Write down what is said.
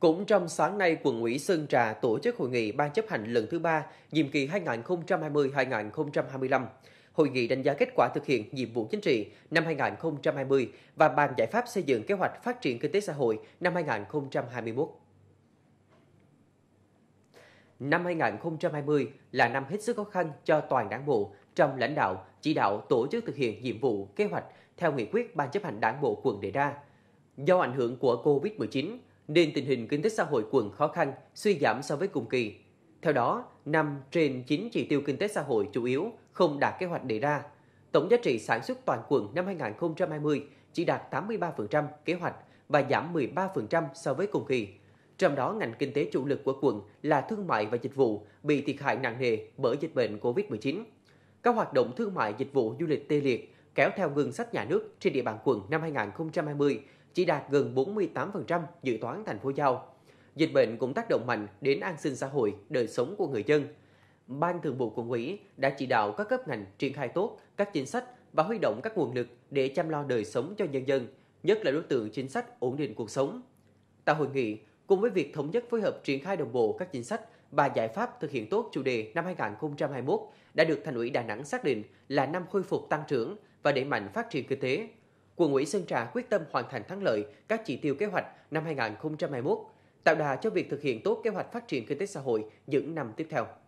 Cũng trong sáng nay, quận ủy Sơn Trà tổ chức hội nghị ban chấp hành lần thứ ba, nhiệm kỳ 2020-2025. Hội nghị đánh giá kết quả thực hiện nhiệm vụ chính trị năm 2020 và bàn giải pháp xây dựng kế hoạch phát triển kinh tế xã hội năm 2021. Năm 2020 là năm hết sức khó khăn cho toàn đảng bộ trong lãnh đạo, chỉ đạo tổ chức thực hiện nhiệm vụ, kế hoạch theo nghị quyết Ban chấp hành đảng bộ quận đề ra. Do ảnh hưởng của COVID-19, nên tình hình kinh tế xã hội quận khó khăn, suy giảm so với cùng kỳ. Theo đó, 5 trên 9 chỉ tiêu kinh tế xã hội chủ yếu không đạt kế hoạch đề ra. Tổng giá trị sản xuất toàn quận năm 2020 chỉ đạt 83% kế hoạch và giảm 13% so với cùng kỳ. Trong đó, ngành kinh tế chủ lực của quận là thương mại và dịch vụ bị thiệt hại nặng nề bởi dịch bệnh COVID-19. Các hoạt động thương mại, dịch vụ, du lịch tê liệt kéo theo ngân sách nhà nước trên địa bàn quận năm 2020 chỉ đạt gần 48% dự toán thành phố giao. Dịch bệnh cũng tác động mạnh đến an sinh xã hội, đời sống của người dân. Ban Thường vụ Quận ủy đã chỉ đạo các cấp ngành triển khai tốt các chính sách và huy động các nguồn lực để chăm lo đời sống cho nhân dân, nhất là đối tượng chính sách ổn định cuộc sống. Tại hội nghị, cùng với việc thống nhất phối hợp triển khai đồng bộ các chính sách và giải pháp thực hiện tốt chủ đề năm 2021 đã được Thành ủy Đà Nẵng xác định là năm khôi phục tăng trưởng và đẩy mạnh phát triển kinh tế, quận ủy Sơn Trà quyết tâm hoàn thành thắng lợi các chỉ tiêu kế hoạch năm 2021, tạo đà cho việc thực hiện tốt kế hoạch phát triển kinh tế xã hội những năm tiếp theo.